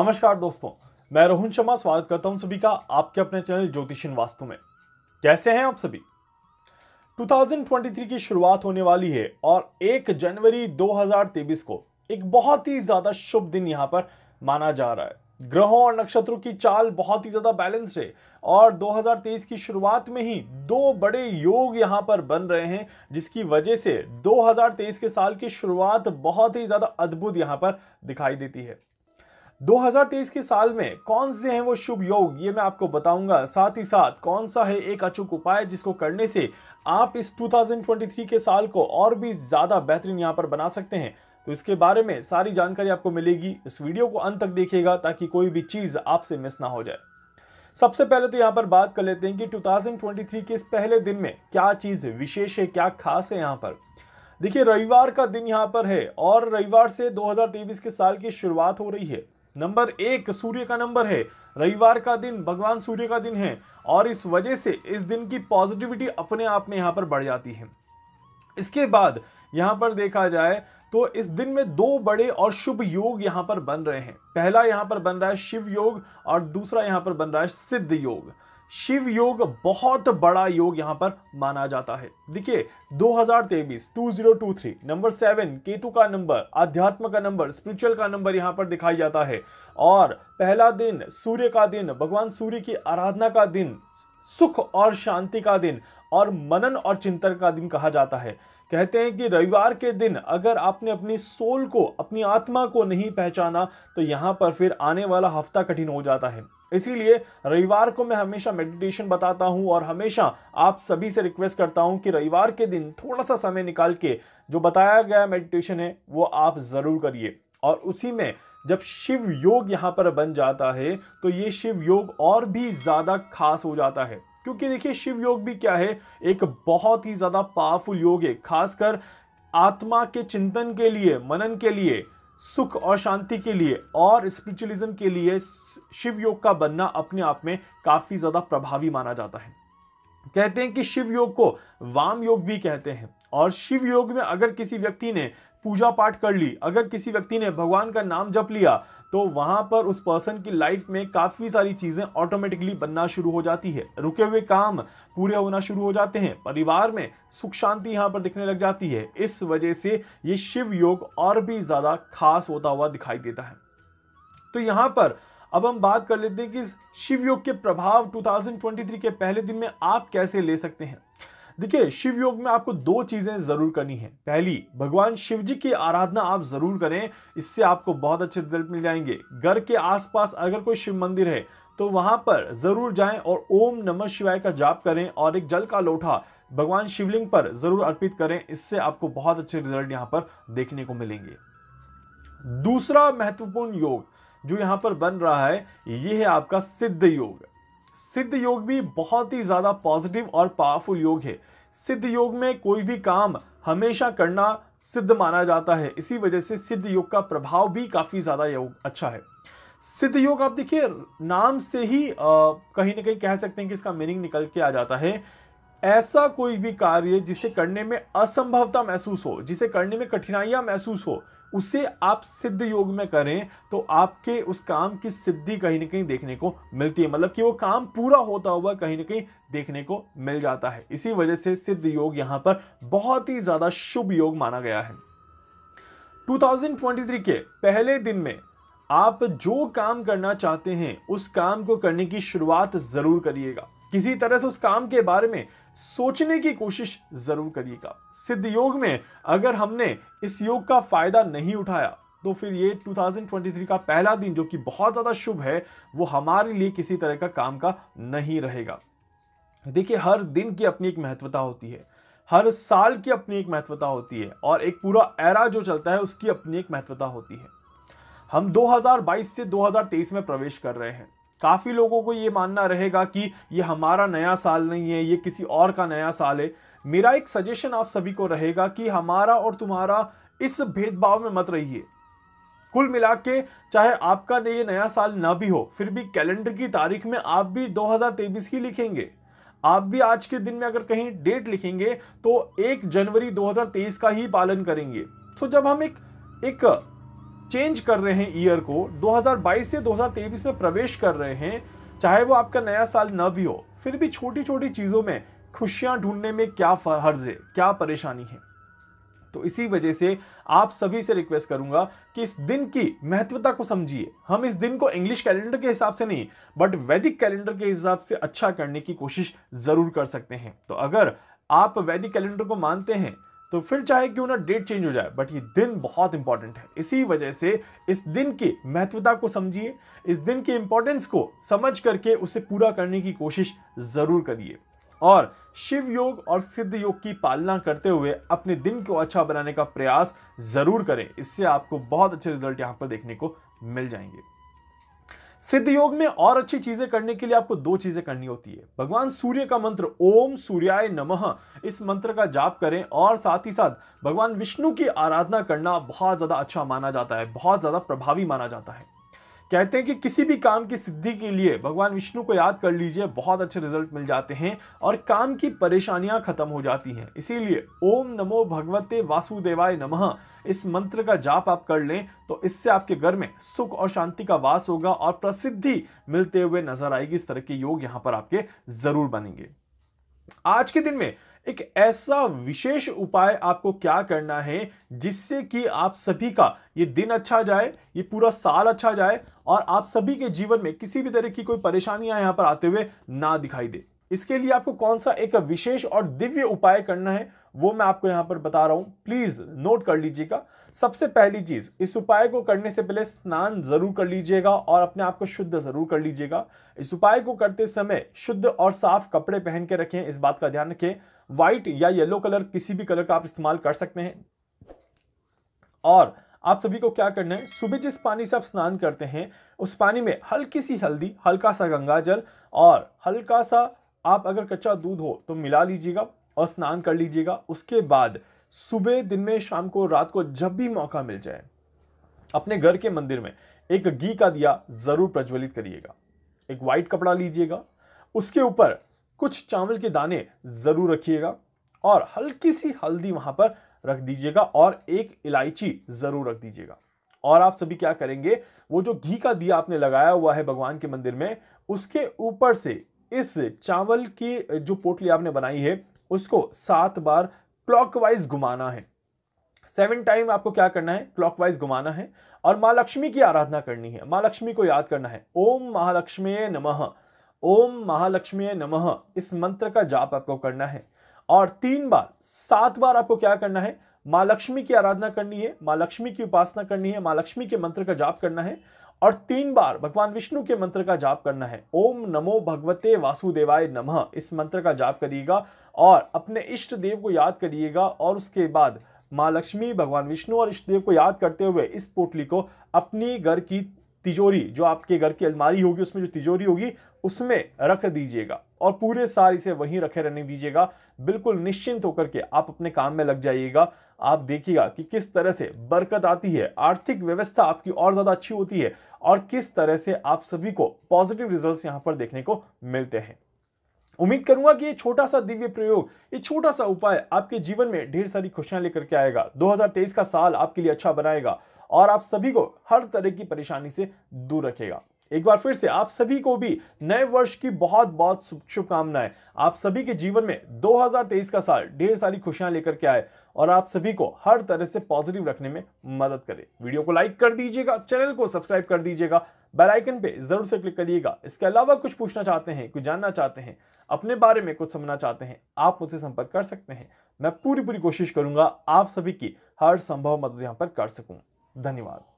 नमस्कार दोस्तों मैं रोहन शर्मा स्वागत करता हूं सभी का आपके अपने चैनल ज्योतिषिन वास्तु में कैसे हैं आप सभी 2023 की शुरुआत होने वाली है और 1 जनवरी 2023 को एक बहुत ही ज्यादा शुभ दिन यहां पर माना जा रहा है ग्रहों और नक्षत्रों की चाल बहुत ही ज्यादा बैलेंस है और 2023 की शुरुआत में ही दो बड़े योग यहां पर बन रहे हैं जिसकी वजह से 2023 के साल की शुरुआत बहुत ही ज्यादा अद्भुत यहां पर दिखाई देती है 2023 के साल में कौन से हैं वो शुभ योग ये मैं आपको बताऊंगा साथ ही साथ कौन सा है एक अचूक उपाय जिसको करने से आप इस 2023 के साल को और भी ज़्यादा बेहतरीन यहाँ पर बना सकते हैं तो इसके बारे में सारी जानकारी आपको मिलेगी इस वीडियो को अंत तक देखिएगा ताकि कोई भी चीज़ आपसे मिस ना हो जाए सबसे पहले तो यहाँ पर बात कर लेते हैं कि 2023 के इस पहले दिन में क्या चीज़ विशेष है क्या खास है यहाँ पर देखिए रविवार का दिन यहाँ पर है और रविवार से 2023 के साल की शुरुआत हो रही है नंबर एक सूर्य का नंबर है रविवार का दिन भगवान सूर्य का दिन है और इस वजह से इस दिन की पॉजिटिविटी अपने आप में यहाँ पर बढ़ जाती है इसके बाद यहाँ पर देखा जाए तो इस दिन में दो बड़े और शुभ योग यहाँ पर बन रहे हैं पहला यहाँ पर बन रहा है शिव योग और दूसरा यहाँ पर बन रहा है सिद्ध योग शिव योग बहुत बड़ा योग यहाँ पर माना जाता है देखिए 2023 2023 नंबर सेवन केतु का नंबर आध्यात्म का नंबर स्पिरिचुअल का नंबर यहाँ पर दिखाई जाता है और पहला दिन सूर्य का दिन भगवान सूर्य की आराधना का दिन सुख और शांति का दिन और मनन और चिंतन का दिन कहा जाता है कहते हैं कि रविवार के दिन अगर आपने अपनी सोल को अपनी आत्मा को नहीं पहचाना तो यहाँ पर फिर आने वाला हफ्ता कठिन हो जाता है इसीलिए रविवार को मैं हमेशा मेडिटेशन बताता हूँ और हमेशा आप सभी से रिक्वेस्ट करता हूँ कि रविवार के दिन थोड़ा सा समय निकाल के जो बताया गया मेडिटेशन है वो आप ज़रूर करिए और उसी में जब शिव योग यहाँ पर बन जाता है तो ये शिव योग और भी ज़्यादा खास हो जाता है क्योंकि देखिए शिव योग भी क्या है एक बहुत ही ज़्यादा पावरफुल योग है खासकर आत्मा के चिंतन के लिए मनन के लिए सुख और शांति के लिए और स्पिरिचुअलिज्म के लिए शिव योग का बनना अपने आप में काफ़ी ज़्यादा प्रभावी माना जाता है कहते हैं कि शिव योग को वाम योग भी कहते हैं और शिव योग में अगर किसी व्यक्ति ने पूजा पाठ कर ली अगर किसी व्यक्ति ने भगवान का नाम जप लिया तो वहां पर उस पर्सन की लाइफ में काफ़ी सारी चीज़ें ऑटोमेटिकली बनना शुरू हो जाती है रुके हुए काम पूरे होना शुरू हो जाते हैं परिवार में सुख शांति यहाँ पर दिखने लग जाती है इस वजह से ये शिव योग और भी ज़्यादा खास होता हुआ दिखाई देता है तो यहाँ पर अब हम बात कर लेते हैं कि शिव योग के प्रभाव 2023 के पहले दिन में आप कैसे ले सकते हैं देखिए शिव योग में आपको दो चीजें जरूर करनी है पहली भगवान शिव जी की आराधना आप जरूर करें इससे आपको बहुत अच्छे रिजल्ट मिल जाएंगे घर के आसपास अगर कोई शिव मंदिर है तो वहां पर जरूर जाएं और ओम नमः शिवाय का जाप करें और एक जल का लोटा भगवान शिवलिंग पर जरूर अर्पित करें इससे आपको बहुत अच्छे रिजल्ट यहाँ पर देखने को मिलेंगे दूसरा महत्वपूर्ण योग जो यहाँ पर बन रहा है ये है आपका सिद्ध योग सिद्ध योग भी बहुत ही ज़्यादा पॉजिटिव और पावरफुल योग है सिद्ध योग में कोई भी काम हमेशा करना सिद्ध माना जाता है इसी वजह से सिद्ध योग का प्रभाव भी काफ़ी ज़्यादा योग अच्छा है सिद्ध योग आप देखिए नाम से ही कहीं ना कहीं कह सकते हैं कि इसका मीनिंग निकल के आ जाता है ऐसा कोई भी कार्य जिसे करने में असंभवता महसूस हो जिसे करने में कठिनाइयां महसूस हो उसे आप सिद्ध योग में करें तो आपके उस काम की सिद्धि कहीं ना कहीं देखने को मिलती है मतलब कि वो काम पूरा होता हुआ कहीं ना कहीं देखने को मिल जाता है इसी वजह से सिद्ध योग यहां पर बहुत ही ज़्यादा शुभ योग माना गया है 2023 के पहले दिन में आप जो काम करना चाहते हैं उस काम को करने की शुरुआत ज़रूर करिएगा किसी तरह से उस काम के बारे में सोचने की कोशिश जरूर करिएगा सिद्ध योग में अगर हमने इस योग का फायदा नहीं उठाया तो फिर ये 2023 का पहला दिन जो कि बहुत ज़्यादा शुभ है वो हमारे लिए किसी तरह का काम का नहीं रहेगा देखिए हर दिन की अपनी एक महत्वता होती है हर साल की अपनी एक महत्वता होती है और एक पूरा एरा जो चलता है उसकी अपनी एक महत्वता होती है हम 2022 से 2023 में प्रवेश कर रहे हैं काफ़ी लोगों को ये मानना रहेगा कि ये हमारा नया साल नहीं है ये किसी और का नया साल है मेरा एक सजेशन आप सभी को रहेगा कि हमारा और तुम्हारा इस भेदभाव में मत रहिए कुल मिला के चाहे आपका ये नया साल ना भी हो फिर भी कैलेंडर की तारीख में आप भी 2023 ही लिखेंगे आप भी आज के दिन में अगर कहीं डेट लिखेंगे तो एक जनवरी 2023 का ही पालन करेंगे तो जब हम एक एक चेंज कर रहे हैं ईयर को 2022 से 2023 में प्रवेश कर रहे हैं चाहे वो आपका नया साल न भी हो फिर भी छोटी छोटी चीज़ों में खुशियां ढूंढने में क्या हर्ज है क्या परेशानी है तो इसी वजह से आप सभी से रिक्वेस्ट करूंगा कि इस दिन की महत्वता को समझिए हम इस दिन को इंग्लिश कैलेंडर के हिसाब से नहीं बट वैदिक कैलेंडर के हिसाब से अच्छा करने की कोशिश ज़रूर कर सकते हैं तो अगर आप वैदिक कैलेंडर को मानते हैं तो फिर चाहे क्यों ना डेट चेंज हो जाए बट ये दिन बहुत इंपॉर्टेंट है इसी वजह से इस दिन की महत्वता को समझिए इस दिन के इंपॉर्टेंस को समझ करके उसे पूरा करने की कोशिश ज़रूर करिए और शिव योग और सिद्ध योग की पालना करते हुए अपने दिन को अच्छा बनाने का प्रयास ज़रूर करें इससे आपको बहुत अच्छे रिजल्ट यहाँ पर देखने को मिल जाएंगे सिद्ध योग में और अच्छी चीजें करने के लिए आपको दो चीजें करनी होती है भगवान सूर्य का मंत्र ओम सूर्याय नमः इस मंत्र का जाप करें और साथ ही साथ भगवान विष्णु की आराधना करना बहुत ज्यादा अच्छा माना जाता है बहुत ज्यादा प्रभावी माना जाता है कहते हैं कि किसी भी काम की सिद्धि के लिए भगवान विष्णु को याद कर लीजिए बहुत अच्छे रिजल्ट मिल जाते हैं और काम की परेशानियां खत्म हो जाती हैं इसीलिए ओम नमो भगवते वासुदेवाय नमः इस मंत्र का जाप आप कर लें तो इससे आपके घर में सुख और शांति का वास होगा और प्रसिद्धि मिलते हुए नजर आएगी इस तरह के योग यहाँ पर आपके जरूर बनेंगे आज के दिन में एक ऐसा विशेष उपाय आपको क्या करना है जिससे कि आप सभी का ये दिन अच्छा जाए ये पूरा साल अच्छा जाए और आप सभी के जीवन में किसी भी तरह की कोई परेशानियां यहां पर आते हुए ना दिखाई दे इसके लिए आपको कौन सा एक विशेष और दिव्य उपाय करना है वो मैं आपको यहां पर बता रहा हूं प्लीज़ नोट कर लीजिएगा सबसे पहली चीज़ इस उपाय को करने से पहले स्नान ज़रूर कर लीजिएगा और अपने आप को शुद्ध ज़रूर कर लीजिएगा इस उपाय को करते समय शुद्ध और साफ कपड़े पहन के रखें इस बात का ध्यान रखें व्हाइट या येलो कलर किसी भी कलर का आप इस्तेमाल कर सकते हैं और आप सभी को क्या करना है सुबह जिस पानी से आप स्नान करते हैं उस पानी में हल्की सी हल्दी हल्का सा गंगा जल और हल्का सा आप अगर कच्चा दूध हो तो मिला लीजिएगा और स्नान कर लीजिएगा उसके बाद सुबह दिन में शाम को रात को जब भी मौका मिल जाए अपने घर के मंदिर में एक घी का दिया ज़रूर प्रज्वलित करिएगा एक वाइट कपड़ा लीजिएगा उसके ऊपर कुछ चावल के दाने ज़रूर रखिएगा और हल्की सी हल्दी वहां पर रख दीजिएगा और एक इलायची ज़रूर रख दीजिएगा और आप सभी क्या करेंगे वो जो घी का दिया आपने लगाया हुआ है भगवान के मंदिर में उसके ऊपर से इस चावल की जो पोटली आपने बनाई है उसको सात बार क्लॉकवाइज घुमाना है सेवन टाइम आपको क्या करना है क्लॉकवाइज घुमाना है और माँ लक्ष्मी की आराधना करनी है माँ लक्ष्मी को याद करना है ओम महालक्ष्मी नमः ओम महालक्ष्मी नमः इस मंत्र का जाप आपको करना है और तीन बार सात बार आपको क्या करना है माँ लक्ष्मी की आराधना करनी है माँ लक्ष्मी की उपासना करनी है माँ लक्ष्मी के मंत्र का जाप करना है और तीन बार भगवान विष्णु के मंत्र का जाप करना है ओम नमो भगवते वासुदेवाय नमः इस मंत्र का जाप करिएगा और अपने इष्ट देव को याद करिएगा और उसके बाद माँ लक्ष्मी भगवान विष्णु और इष्ट देव को याद करते हुए इस पोटली को अपनी घर की तिजोरी जो आपके घर की अलमारी होगी उसमें जो तिजोरी होगी उसमें रख दीजिएगा और पूरे साल इसे वहीं रखे रहने दीजिएगा बिल्कुल निश्चिंत होकर के आप अपने काम में लग जाइएगा आप देखिएगा कि किस तरह से बरकत आती है आर्थिक व्यवस्था आपकी और ज़्यादा अच्छी होती है और किस तरह से आप सभी को पॉजिटिव रिजल्ट यहाँ पर देखने को मिलते हैं उम्मीद करूंगा कि ये छोटा सा दिव्य प्रयोग ये छोटा सा उपाय आपके जीवन में ढेर सारी खुशियां लेकर के आएगा 2023 का साल आपके लिए अच्छा बनाएगा और आप सभी को हर तरह की परेशानी से दूर रखेगा एक बार फिर से आप सभी को भी नए वर्ष की बहुत बहुत शुभकामनाएं आप सभी के जीवन में 2023 का साल ढेर सारी खुशियां लेकर के आए और आप सभी को हर तरह से पॉजिटिव रखने में मदद करे वीडियो को लाइक कर दीजिएगा चैनल को सब्सक्राइब कर दीजिएगा बेल आइकन पे जरूर से क्लिक करिएगा इसके अलावा कुछ पूछना चाहते हैं कुछ जानना चाहते हैं अपने बारे में कुछ समझना चाहते हैं आप मुझसे संपर्क कर सकते हैं मैं पूरी पूरी कोशिश करूंगा आप सभी की हर संभव मदद यहाँ पर कर सकूँ धन्यवाद